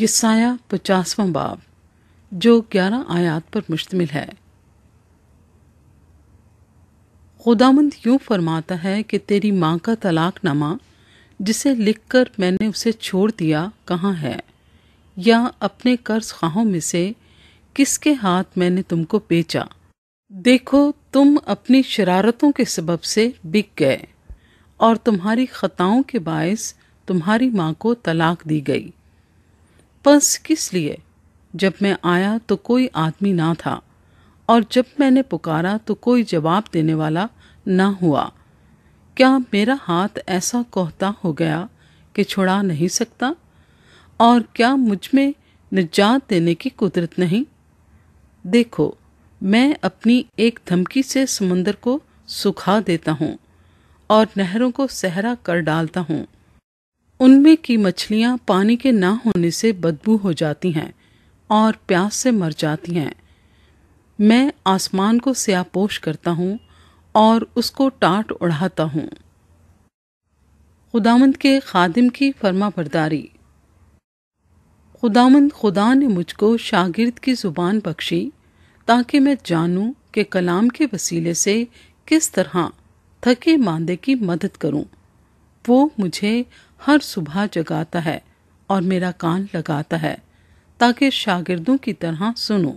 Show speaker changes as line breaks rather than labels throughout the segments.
यसाया पचासवां बाब जो ग्यारह आयात पर मुश्तमिल है खुदामंद यूं फरमाता है कि तेरी माँ का तलाक नामा जिसे लिखकर मैंने उसे छोड़ दिया कहाँ है या अपने कर्ज खाहों में से किसके हाथ मैंने तुमको बेचा देखो तुम अपनी शरारतों के सबब से बिक गए और तुम्हारी खताओं के बायस तुम्हारी माँ को तलाक दी गई बस किस लिए जब मैं आया तो कोई आदमी ना था और जब मैंने पुकारा तो कोई जवाब देने वाला ना हुआ क्या मेरा हाथ ऐसा कोहता हो गया कि छुड़ा नहीं सकता और क्या मुझ में निजात देने की कुदरत नहीं देखो मैं अपनी एक धमकी से समुंदर को सुखा देता हूँ और नहरों को सहरा कर डालता हूँ उनमें की मछलियां पानी के ना होने से बदबू हो जाती हैं और प्यास से मर जाती हैं मैं आसमान को स्यापोश करता हूं और उसको टाट उड़ाता हूं खुदामंद के खादिम की फर्मा बरदारी खुदामंद खुदा ने मुझको शागिर्द की ज़ुबान बख्शी ताकि मैं जानूं कि कलाम के वसीले से किस तरह थके मांदे की मदद करूं। वो मुझे हर सुबह जगाता है और मेरा कान लगाता है ताकि शागिर्दों की तरह सुनूं।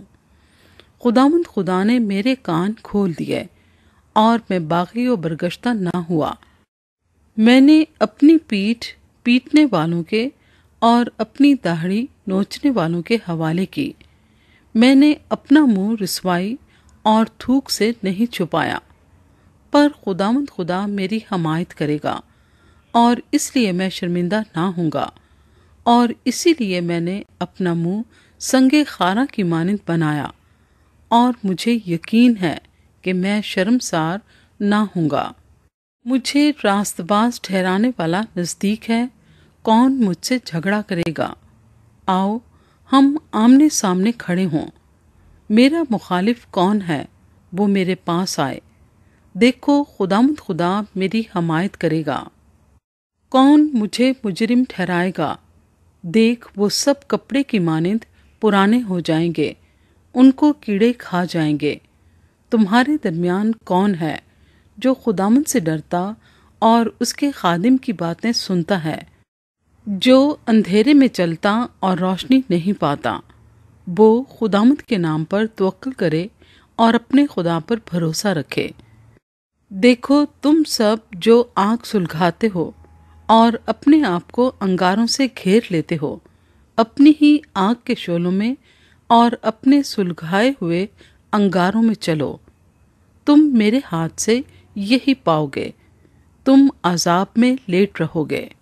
खुदाम खुदा ने मेरे कान खोल दिए और मैं बागी और बरगश्ता ना हुआ मैंने अपनी पीठ पीटने वालों के और अपनी दाढ़ी नोचने वालों के हवाले की मैंने अपना मुंह रसवाई और थूक से नहीं छुपाया पर खुदामंद खुदा मेरी हमायत करेगा और इसलिए मैं शर्मिंदा ना होऊंगा और इसीलिए मैंने अपना मुंह संगे खारा की मानंद बनाया और मुझे यकीन है कि मैं शर्मसार ना होऊंगा मुझे रास्तबाज ठहराने वाला नज़दीक है कौन मुझसे झगड़ा करेगा आओ हम आमने सामने खड़े हों मेरा मुखालिफ कौन है वो मेरे पास आए देखो खुदामद खुदा मेरी हमायत करेगा कौन मुझे मुजरिम ठहराएगा देख वो सब कपड़े की मानंद पुराने हो जाएंगे उनको कीड़े खा जाएंगे तुम्हारे दरमियान कौन है जो खुदामन से डरता और उसके खादिम की बातें सुनता है जो अंधेरे में चलता और रोशनी नहीं पाता वो खुदामद के नाम पर तवक्ल करे और अपने खुदा पर भरोसा रखे देखो तुम सब जो आँख सुलघाते हो और अपने आप को अंगारों से घेर लेते हो अपनी ही आग के शोलों में और अपने सुलघाए हुए अंगारों में चलो तुम मेरे हाथ से यही पाओगे तुम अजाब में लेट रहोगे